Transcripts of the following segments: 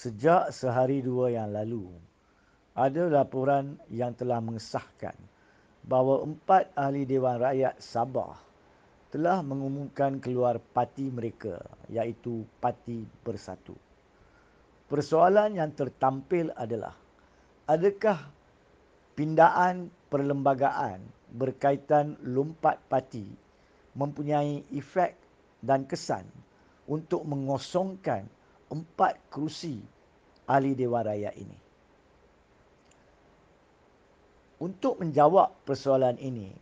sejak sehari dua yang lalu, ada laporan yang telah mengesahkan bahawa empat ahli Dewan Rakyat Sabah telah mengumumkan keluar parti mereka iaitu Parti Bersatu. Persoalan yang tertampil adalah adakah pindaan perlembagaan berkaitan lompat parti mempunyai efek dan kesan untuk mengosongkan empat kerusi ahli Dewan Raya ini. Untuk menjawab persoalan ini,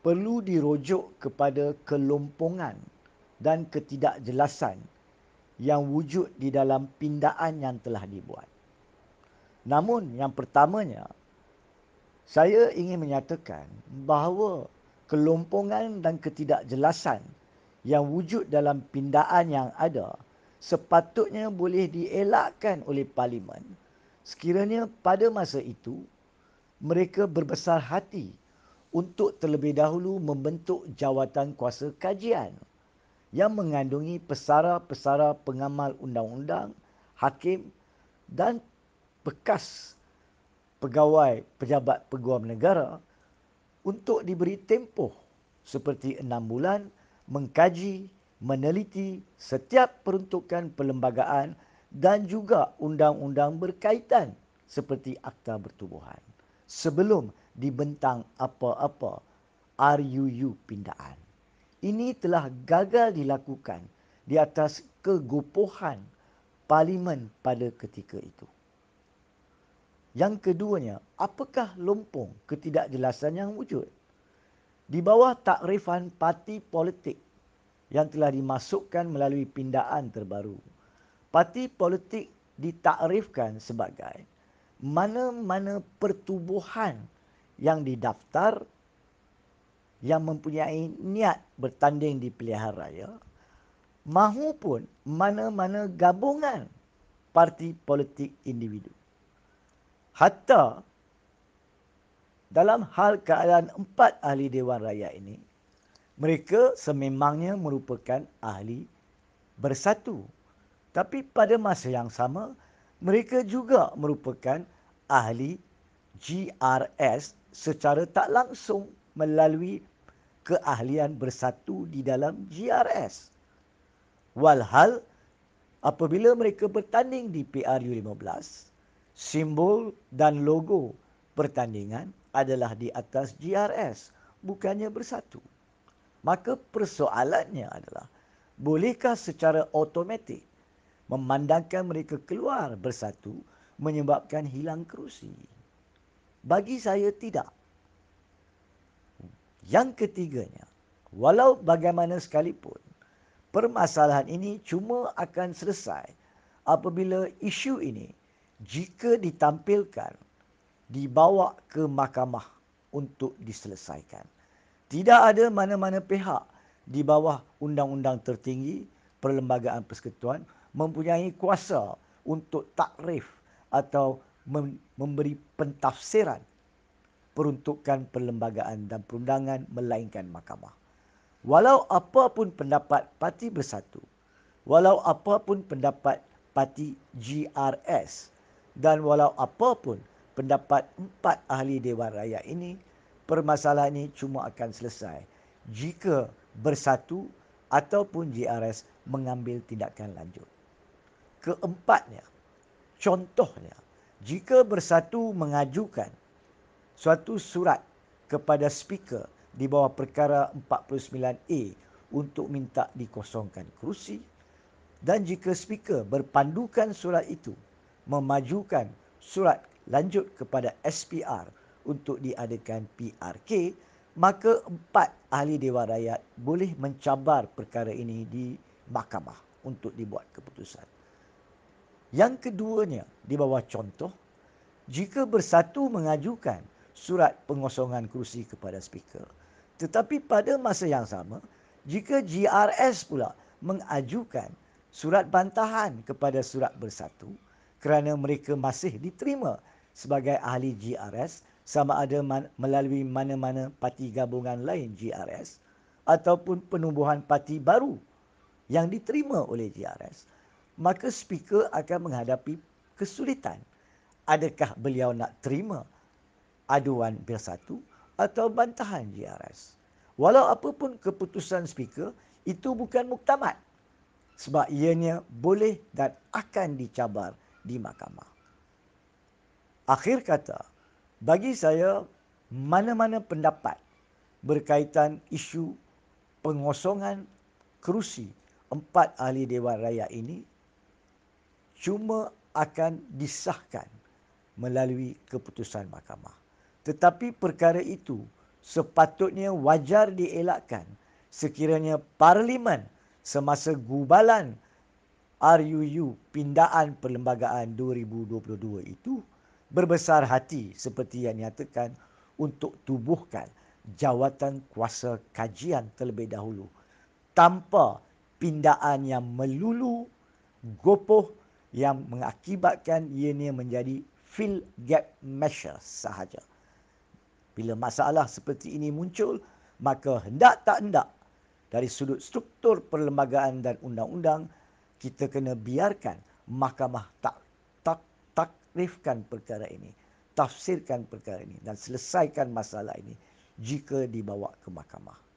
perlu dirujuk kepada kelompongan dan ketidakjelasan yang wujud di dalam pindaan yang telah dibuat. Namun yang pertamanya, saya ingin menyatakan bahawa kelompongan dan ketidakjelasan yang wujud dalam pindaan yang ada sepatutnya boleh dielakkan oleh parlimen sekiranya pada masa itu mereka berbesar hati untuk terlebih dahulu membentuk jawatan kuasa kajian yang mengandungi pesara-pesara pengamal undang-undang, hakim dan bekas pegawai pejabat peguam negara untuk diberi tempoh seperti enam bulan mengkaji meneliti setiap peruntukan perlembagaan dan juga undang-undang berkaitan seperti Akta Bertubuhan sebelum dibentang apa-apa RUU pindaan. Ini telah gagal dilakukan di atas kegopohan parlimen pada ketika itu. Yang keduanya, apakah lompong ketidakjelasan yang wujud? Di bawah takrifan parti politik yang telah dimasukkan melalui pindaan terbaru. Parti politik ditakrifkan sebagai mana-mana pertubuhan yang didaftar yang mempunyai niat bertanding di pilihan raya mahupun mana-mana gabungan parti politik individu. Hatta dalam hal keadaan empat ahli Dewan raya ini, mereka sememangnya merupakan ahli bersatu. Tapi pada masa yang sama, mereka juga merupakan ahli GRS secara tak langsung melalui keahlian bersatu di dalam GRS. Walhal, apabila mereka bertanding di PRU15, simbol dan logo pertandingan adalah di atas GRS, bukannya bersatu. Maka persoalannya adalah bolehkah secara automatik memandangkan mereka keluar bersatu menyebabkan hilang kerusi? Bagi saya tidak. Yang ketiganya, walau bagaimana sekalipun, permasalahan ini cuma akan selesai apabila isu ini jika ditampilkan dibawa ke mahkamah untuk diselesaikan tidak ada mana-mana pihak di bawah undang-undang tertinggi perlembagaan persekutuan mempunyai kuasa untuk takrif atau memberi pentafsiran peruntukan perlembagaan dan perundangan melainkan mahkamah. Walau apapun pendapat parti bersatu, walau apapun pendapat parti GRS dan walau apapun pendapat empat ahli Dewan Raya ini, permasalahan ini cuma akan selesai jika bersatu ataupun GRS mengambil tindakan lanjut. Keempatnya, contohnya, jika bersatu mengajukan suatu surat kepada speaker di bawah perkara 49A untuk minta dikosongkan kerusi dan jika speaker berpandukan surat itu memajukan surat lanjut kepada SPR untuk diadakan PRK, maka empat ahli Dewan Rakyat boleh mencabar perkara ini di mahkamah untuk dibuat keputusan. Yang keduanya, di bawah contoh, jika bersatu mengajukan surat pengosongan kerusi kepada speaker, tetapi pada masa yang sama, jika GRS pula mengajukan surat bantahan kepada surat bersatu kerana mereka masih diterima sebagai ahli GRS, sama ada man- melalui mana-mana parti gabungan lain GRS ataupun penubuhan parti baru yang diterima oleh GRS, maka speaker akan menghadapi kesulitan. Adakah beliau nak terima aduan bersatu atau bantahan GRS? Walau apapun keputusan speaker, itu bukan muktamad sebab ianya boleh dan akan dicabar di mahkamah. Akhir kata, bagi saya, mana-mana pendapat berkaitan isu pengosongan kerusi empat ahli Dewan Raya ini cuma akan disahkan melalui keputusan mahkamah. Tetapi perkara itu sepatutnya wajar dielakkan sekiranya Parlimen semasa gubalan RUU pindaan perlembagaan 2022 itu berbesar hati seperti yang nyatakan untuk tubuhkan jawatan kuasa kajian terlebih dahulu tanpa pindaan yang melulu gopoh yang mengakibatkan ianya menjadi fill gap measure sahaja. Bila masalah seperti ini muncul, maka hendak tak hendak dari sudut struktur perlembagaan dan undang-undang, kita kena biarkan mahkamah tak rifkan perkara ini tafsirkan perkara ini dan selesaikan masalah ini jika dibawa ke mahkamah